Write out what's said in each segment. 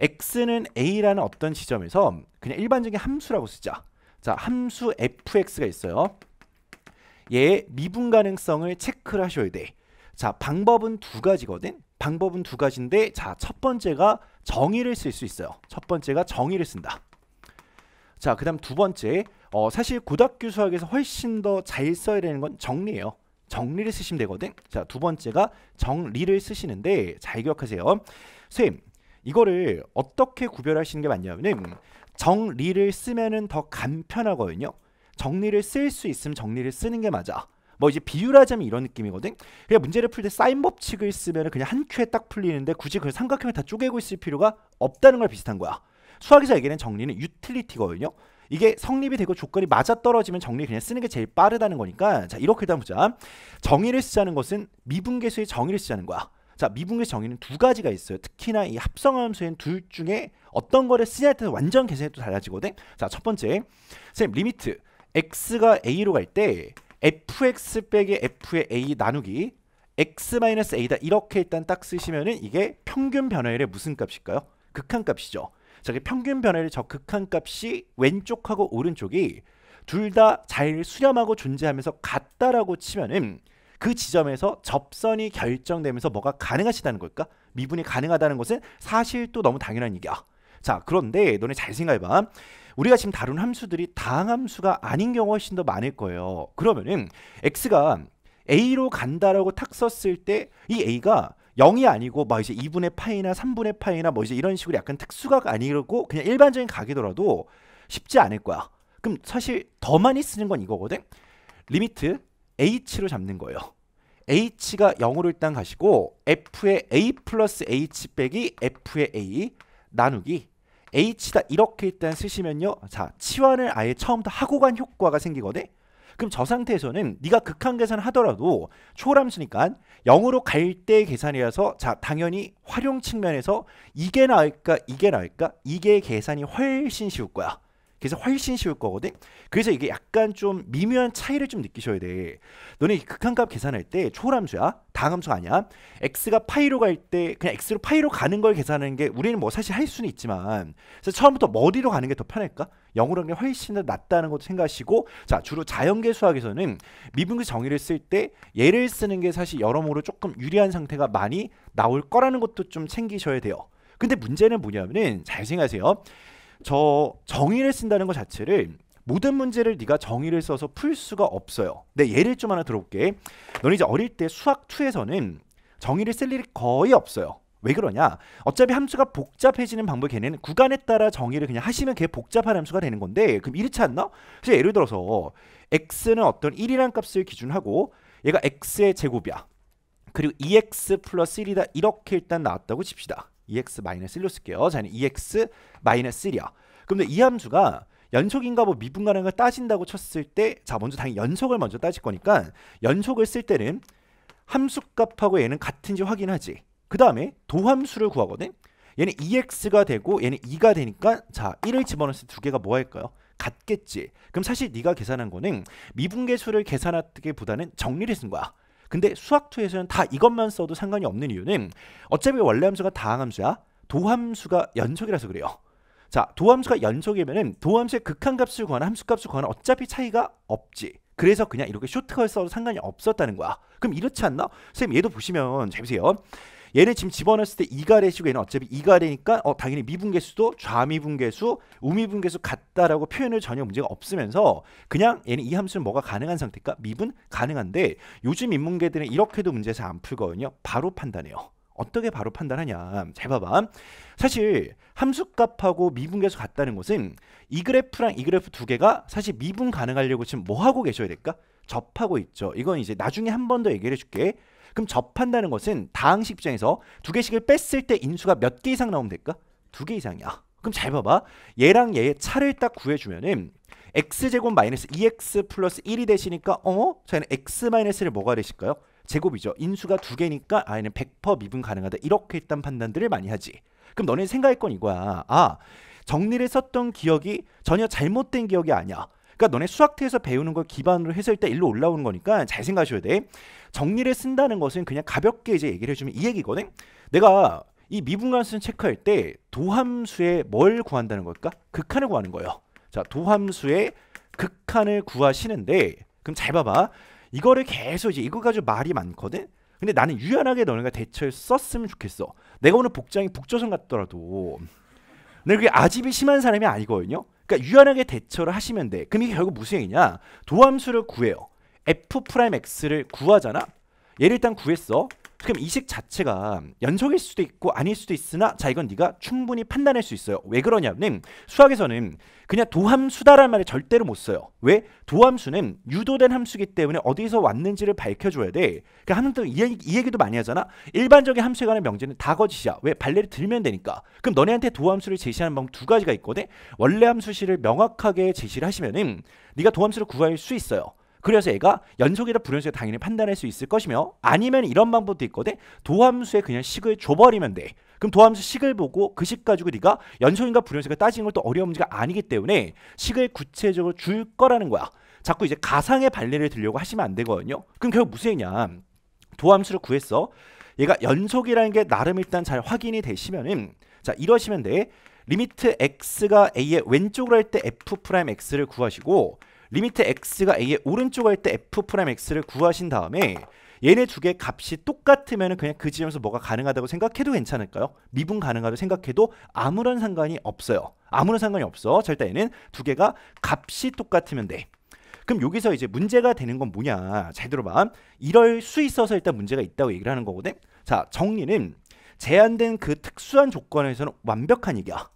x는 a라는 어떤 지점에서 그냥 일반적인 함수라고 쓰자. 자, 함수 fx가 있어요. 얘 미분 가능성을 체크를 하셔야 돼. 자, 방법은 두 가지거든. 방법은 두 가지인데 자, 첫 번째가 정의를 쓸 수 있어요. 첫 번째가 정의를 쓴다. 자, 그다음 두 번째. 어, 사실 고등학교 수학에서 훨씬 더 잘 써야 되는 건 정리예요. 정리를 쓰시면 되거든. 자, 두 번째가 정리를 쓰시는데 잘 기억하세요. 선생님, 이거를 어떻게 구별하시는 게 맞냐면은 정리를 쓰면더 간편하거든요. 정리를 쓸 수 있으면 정리를 쓰는 게 맞아. 뭐 이제 비유하자면 이런 느낌이거든. 그냥 문제를 풀 때 사인 법칙을 쓰면 그냥 한 큐에 딱 풀리는데 굳이 그 삼각형을 다 쪼개고 있을 필요가 없다는 걸 비슷한 거야. 수학에서 얘기하는 정리는 유틸리티거든요. 이게 성립이 되고 조건이 맞아떨어지면 정리 그냥 쓰는 게 제일 빠르다는 거니까 자 이렇게 일단 보자. 정의를 쓰자는 것은 미분계수의 정의를 쓰자는 거야. 자, 미분의 정의는 두 가지가 있어요. 특히나 이합성함수에는둘 중에 어떤 거를 쓰냐에 따라서 완전 계산이 또 달라지거든. 자, 첫 번째. 선생님, 리미트 x가 a로 갈 때 fx 빼기 f의 a 나누기 x-a다 이렇게 일단 딱 쓰시면은 이게 평균 변화율의 무슨 값일까요? 극한값이죠. 자, 평균 변화율 저 극한값이 왼쪽하고 오른쪽이 둘 다 잘 수렴하고 존재하면서 같다라고 치면은 그 지점에서 접선이 결정되면서 뭐가 가능하시다는 걸까? 미분이 가능하다는 것은 사실 또 너무 당연한 얘기야. 자, 그런데 너네 잘 생각해봐. 우리가 지금 다룬 함수들이 다항함수가 아닌 경우가 훨씬 더 많을 거예요. 그러면은 x가 a로 간다라고 탁 썼을 때 이 a가 0이 아니고 막 뭐 이제 2분의 파이나 3분의 파이나 뭐 이제 이런 식으로 약간 특수각 아니고 그냥 일반적인 각이더라도 쉽지 않을 거야. 그럼 사실 더 많이 쓰는 건 이거거든. 리미트 H로 잡는 거예요. H가 0으로 일단 가시고 F의 A 플러스 H 빼기 F의 A 나누기 H다 이렇게 일단 쓰시면요. 자, 치환을 아예 처음부터 하고 간 효과가 생기거든. 그럼 저 상태에서는 네가 극한 계산을 하더라도 초월함수니까 0으로 갈 때 계산이라서 자 당연히 활용 측면에서 이게 나을까 이게 나을까 이게 계산이 훨씬 쉬울 거야. 그래서 훨씬 쉬울 거거든. 그래서 이게 약간 좀 미묘한 차이를 좀 느끼셔야 돼. 너네 극한값 계산할 때 초함수야. 다함수 아니야. x가 파이로 갈 때 그냥 x로 파이로 가는 걸 계산하는 게 우리는 뭐 사실 할 수는 있지만 그래서 처음부터 머리로 가는 게 더 편할까? 영어로 하는 게 훨씬 더 낫다는 것도 생각하시고 자 주로 자연계 수학에서는 미분계 정의를 쓸 때 얘를 쓰는 게 사실 여러모로 조금 유리한 상태가 많이 나올 거라는 것도 좀 챙기셔야 돼요. 근데 문제는 뭐냐면은 잘 생각하세요. 저 정의를 쓴다는 것 자체를 모든 문제를 네가 정의를 써서 풀 수가 없어요. 내 예를 좀 하나 들어볼게. 너는 이제 어릴 때 수학 2에서는 정의를 쓸 일이 거의 없어요. 왜 그러냐? 어차피 함수가 복잡해지는 방법이 걔네는 구간에 따라 정의를 그냥 하시면 걔 복잡한 함수가 되는 건데 그럼 이렇지 않나? 그래서 예를 들어서 x는 어떤 1이란 값을 기준하고 얘가 x의 제곱이야. 그리고 2x 플러스 1이다 이렇게 일단 나왔다고 칩시다. EX-1로 쓸게요. 자, e x 1이요 그런데 이 함수가 연속인가 뭐 미분 가능을 따진다고 쳤을 때 자, 먼저 당연히 연속을 먼저 따질 거니까 연속을 쓸 때는 함수값하고 얘는 같은지 확인하지. 그 다음에 도함수를 구하거든. 얘는 EX가 되고 얘는 2가 되니까 자 1을 집어넣었을 때두 개가 뭐 할까요? 같겠지. 그럼 사실 네가 계산한 거는 미분계수를 계산하기보다는 정리를 쓴 거야. 근데 수학2에서는 다 이것만 써도 상관이 없는 이유는 어차피 원래 함수가 다함수야 도함수가 연속이라서 그래요. 자 도함수가 연속이면은 도함수의 극한값을 구하는 함수값을 구하는 어차피 차이가 없지. 그래서 그냥 이렇게 쇼트컷 써도 상관이 없었다는 거야. 그럼 이렇지 않나? 선생님 얘도 보시면 잘 보세요. 얘는 지금 집어넣었을 때 이가래시고 얘는 어차피 이가래니까 어, 당연히 미분계수도 좌미분계수, 우미분계수 같다라고 표현을 전혀 문제가 없으면서 그냥 얘는 이 함수는 뭐가 가능한 상태일까? 미분 가능한데 요즘 인문계들은 이렇게도 문제에서 안 풀거든요. 바로 판단해요. 어떻게 바로 판단하냐 잘 봐봐 사실 함수값하고 미분계수 같다는 것은 이 그래프랑 이 그래프 두 개가 사실 미분 가능하려고 지금 뭐 하고 계셔야 될까 접하고 있죠. 이건 이제 나중에 한 번 더 얘기를 해줄게. 그럼 접한다는 것은 다항식 입장에서 두 개씩을 뺐을 때 인수가 몇 개 이상 나오면 될까? 두 개 이상이야. 그럼 잘 봐봐. 얘랑 얘의 차를 딱 구해주면은 x제곱 마이너스 2x 플러스 1이 되시니까 어? 저희는 x 마이너스를 뭐가 되실까요? 제곱이죠. 인수가 두 개니까 아 얘는 100% 미분 가능하다. 이렇게 일단 판단들을 많이 하지. 그럼 너네 생각할 건 이거야. 아 정리를 썼던 기억이 전혀 잘못된 기억이 아니야. 그러니까 너네 수학태에서 배우는 걸 기반으로 해서 일단 일로 올라오는 거니까 잘 생각하셔야 돼. 정리를 쓴다는 것은 그냥 가볍게 이제 얘기를 해주면 이 얘기거든. 내가 이 미분관수는 체크할 때 도함수에 뭘 구한다는 걸까? 극한을 구하는 거예요. 자, 도함수에 극한을 구하시는데 그럼 잘 봐봐. 이거를 계속 이제 이거 가지고 말이 많거든. 근데 나는 유연하게 너네가 대처를 썼으면 좋겠어. 내가 오늘 복장이 북조선 같더라도 내가 그게 아집이 심한 사람이 아니거든요. 그러니까 유연하게 대처를 하시면 돼. 그럼 이게 결국 무슨 얘기냐? 도함수를 구해요. f 프라임 x를 구하잖아. 얘를 일단 구했어. 그럼 이식 자체가 연속일 수도 있고 아닐 수도 있으나 자 이건 네가 충분히 판단할 수 있어요. 왜 그러냐면 수학에서는 그냥 도함수다라는 말을 절대로 못 써요. 왜? 도함수는 유도된 함수기 이 때문에 어디서 왔는지를 밝혀줘야 돼. 그러니까 함도 이, 얘기, 이 얘기도 많이 하잖아. 일반적인 함수에 관한 명제는 다 거짓이야. 왜? 발레를 들면 되니까. 그럼 너네한테 도함수를 제시하는 방법 두 가지가 있거든. 원래 함수식을 명확하게 제시를 하시면은 네가 도함수를 구할 수 있어요. 그래서 얘가 연속이라불연속이 당연히 판단할 수 있을 것이며 아니면 이런 방법도 있거든 도함수에 그냥 식을 줘버리면 돼 그럼 도함수 식을 보고 그 식 가지고 네가 연속인가 불연속인가 따지는 것도 어려운 문제가 아니기 때문에 식을 구체적으로 줄 거라는 거야 자꾸 이제 가상의 발레를 들려고 하시면 안 되거든요 그럼 결국 무슨 얘기냐 도함수를 구했어 얘가 연속이라는 게 나름 일단 잘 확인이 되시면은 자 이러시면 돼 리미트 x가 a의 왼쪽으로 할 때 f 프라임 x를 구하시고 리미트 x가 a의 오른쪽 할때 f 프라임 x를 구하신 다음에 얘네 두 개 값이 똑같으면 그냥 그 지점에서 뭐가 가능하다고 생각해도 괜찮을까요? 미분 가능하다고 생각해도 아무런 상관이 없어요. 아무런 상관이 없어. 절대 얘는 두 개가 값이 똑같으면 돼. 그럼 여기서 이제 문제가 되는 건 뭐냐? 잘들어 봐. 이럴 수 있어서 일단 문제가 있다고 얘기를 하는 거거든. 자, 정리는 제한된 그 특수한 조건에서는 완벽한 얘기야.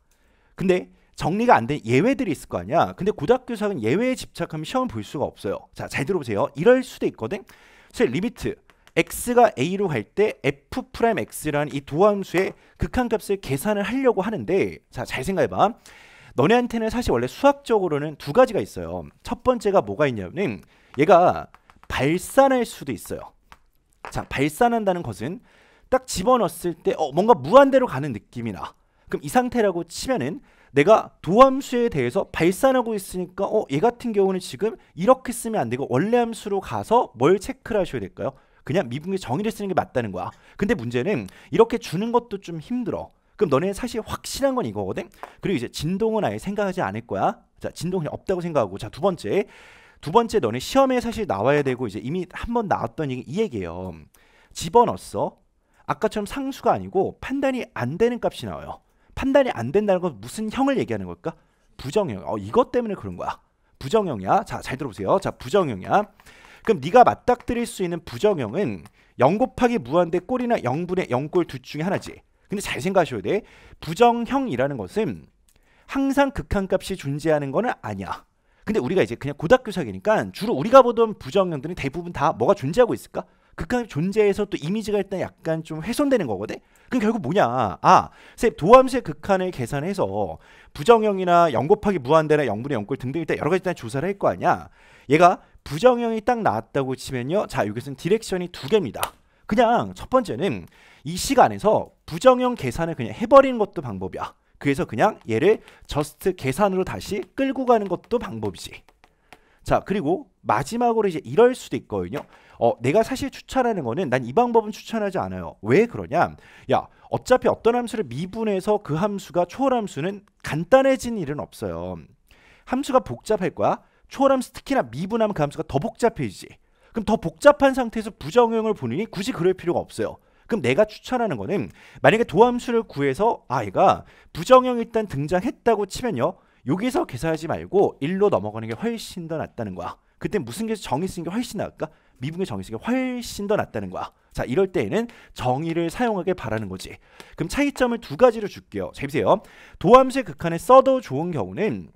근데 정리가 안 된 예외들이 있을 거 아니야. 근데 고등학교상은 예외에 집착하면 시험을 볼 수가 없어요. 자, 잘 들어보세요. 이럴 수도 있거든. 즉 리미트 x가 a로 갈 때 f 프라임 x라는 이 도함수의 극한값을 계산을 하려고 하는데 자, 잘 생각해 봐. 너네한테는 사실 원래 수학적으로는 두 가지가 있어요. 첫 번째가 뭐가 있냐면 얘가 발산할 수도 있어요. 자, 발산한다는 것은 딱 집어넣었을 때 어, 뭔가 무한대로 가는 느낌이 나. 그럼 이 상태라고 치면은 내가 도함수에 대해서 발산하고 있으니까 어, 얘 같은 경우는 지금 이렇게 쓰면 안 되고 원래 함수로 가서 뭘 체크를 하셔야 될까요? 그냥 미분의 정의를 쓰는 게 맞다는 거야. 근데 문제는 이렇게 주는 것도 좀 힘들어. 그럼 너네 사실 확실한 건 이거거든. 그리고 이제 진동은 아예 생각하지 않을 거야. 자, 진동 은 없다고 생각하고 자, 두 번째. 두 번째 너네 시험에 사실 나와야 되고 이제 이미 한 번 나왔던 얘기, 이 얘기예요. 집어넣었어. 아까처럼 상수가 아니고 판단이 안 되는 값이 나와요. 판단이 안 된다는 건 무슨 형을 얘기하는 걸까? 부정형. 어, 이것 때문에 그런 거야. 부정형이야. 자, 잘 들어보세요. 자, 부정형이야. 그럼 네가 맞닥뜨릴 수 있는 부정형은 0 곱하기 무한대 꼴이나 0분의 0꼴 둘 중에 하나지. 근데 잘 생각하셔야 돼. 부정형이라는 것은 항상 극한값이 존재하는 거는 아니야. 근데 우리가 이제 그냥 고등학교 사기니까 주로 우리가 보던 부정형들은 대부분 다 뭐가 존재하고 있을까? 극한 존재에서 또 이미지가 일단 약간 좀 훼손되는 거거든. 그럼 결국 뭐냐? 아, 도함수의 극한을 계산해서 부정형이나 0 곱하기 무한대나 0분의 0꼴 등등 일단 여러 가지 일단 조사를 할 거 아니야. 얘가 부정형이 딱 나왔다고 치면요. 자, 여기서는 디렉션이 두 개입니다. 그냥 첫 번째는 이 시간에서 부정형 계산을 그냥 해버리는 것도 방법이야. 그래서 그냥 얘를 저스트 계산으로 다시 끌고 가는 것도 방법이지. 자 그리고 마지막으로 이제 이럴 수도 있거든요 어, 내가 사실 추천하는 거는 난 이 방법은 추천하지 않아요. 왜 그러냐? 야, 어차피 어떤 함수를 미분해서 그 함수가 초월함수는 간단해진 일은 없어요. 함수가 복잡할 거야. 초월함수 특히나 미분하면 그 함수가 더 복잡해지지. 그럼 더 복잡한 상태에서 부정형을 보느니 굳이 그럴 필요가 없어요. 그럼 내가 추천하는 거는 만약에 도함수를 구해서 아이가 부정형 일단 등장했다고 치면요. 여기서 계산하지 말고 1로 넘어가는 게 훨씬 더 낫다는 거야. 그때 무슨 게 정의 쓰는 게 훨씬 나을까? 미분의 정의 쓰는 게 훨씬 더 낫다는 거야. 자, 이럴 때에는 정의를 사용하길 바라는 거지. 그럼 차이점을 두 가지로 줄게요. 재 보세요. 도함수의 극한에 써도 좋은 경우는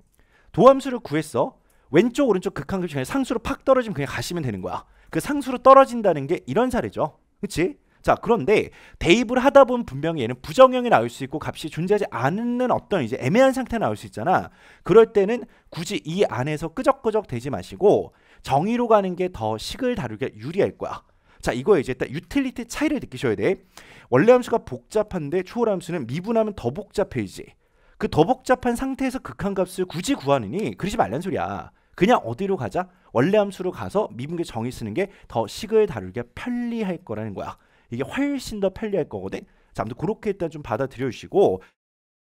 도함수를 구했어. 왼쪽 오른쪽 극한 극중에 상수로 팍 떨어지면 그냥 가시면 되는 거야. 그 상수로 떨어진다는 게 이런 사례죠. 그치? 자 그런데 대입을 하다 보면 분명히 얘는 부정형이 나올 수 있고 값이 존재하지 않는 어떤 이제 애매한 상태 나올 수 있잖아 그럴 때는 굳이 이 안에서 끄적끄적 되지 마시고 정의로 가는 게 더 식을 다루기 유리할 거야 자이거 이제 딱 유틸리티 차이를 느끼셔야 돼 원래 함수가 복잡한데 추월 함수는 미분하면 더 복잡해지지 그 더 복잡한 상태에서 극한값을 굳이 구하느니 그러지 말란 소리야 그냥 어디로 가자 원래 함수로 가서 미분계 정의 쓰는 게 더 식을 다루기가 편리할 거라는 거야 이게 훨씬 더 편리할 거거든. 자, 아무튼 그렇게 일단 좀 받아들여 주시고